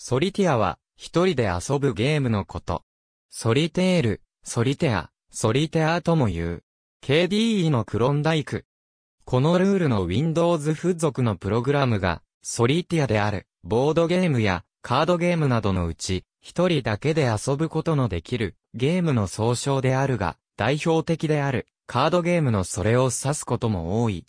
ソリティアは、一人で遊ぶゲームのこと。ソリテール、ソリテア、ソリテアとも言う。KDE のクロンダイク。このルールの Windows 付属のプログラムが、ソリティアである、ボードゲームや、カードゲームなどのうち、一人だけで遊ぶことのできる、ゲームの総称であるが、代表的である、カードゲームのそれを指すことも多い。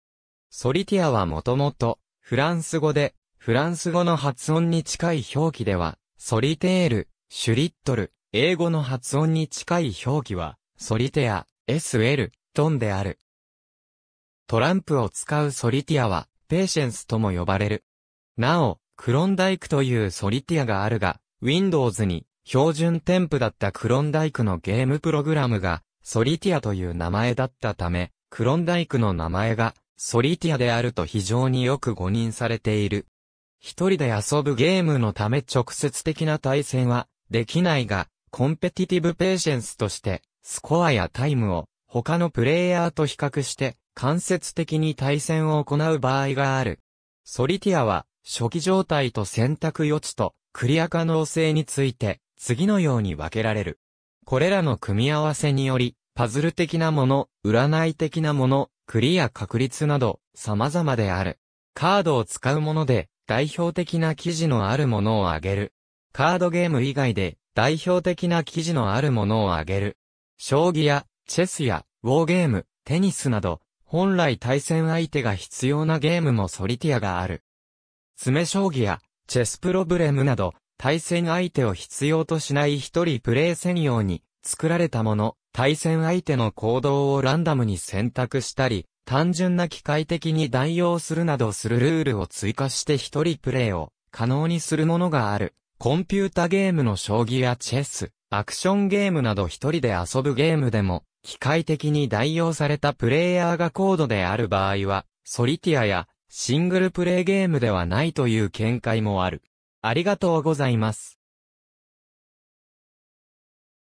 ソリティアはもともと、フランス語で、フランス語の発音に近い表記では、ソリテール、シュリットル、英語の発音に近い表記は、ソリテア、SL、トンである。トランプを使うソリティアは、ペーシェンスとも呼ばれる。なお、クロンダイクというソリティアがあるが、Windows に標準添付だったクロンダイクのゲームプログラムが、ソリティアという名前だったため、クロンダイクの名前が、ソリティアであると非常によく誤認されている。一人で遊ぶゲームのため直接的な対戦はできないが、コンペティティブペーシェンスとして、スコアやタイムを他のプレイヤーと比較して間接的に対戦を行う場合がある。ソリティアは初期状態と選択余地とクリア可能性について次のように分けられる。これらの組み合わせにより、パズル的なもの、占い的なもの、クリア確率など様々である。カードを使うもので、代表的な記事のあるものを挙げる。カードゲーム以外で代表的な記事のあるものを挙げる。将棋やチェスやウォーゲーム、テニスなど、本来対戦相手が必要なゲームもソリティアがある。詰将棋やチェスプロブレムなど、対戦相手を必要としない一人プレイ専用に作られたもの、対戦相手の行動をランダムに選択したり、単純な機械的に代用するなどするルールを追加して一人プレイを可能にするものがある。コンピュータゲームの将棋やチェス、アクションゲームなど一人で遊ぶゲームでも、機械的に代用されたプレイヤーが高度である場合は、ソリティアやシングルプレイゲームではないという見解もある。ありがとうございます。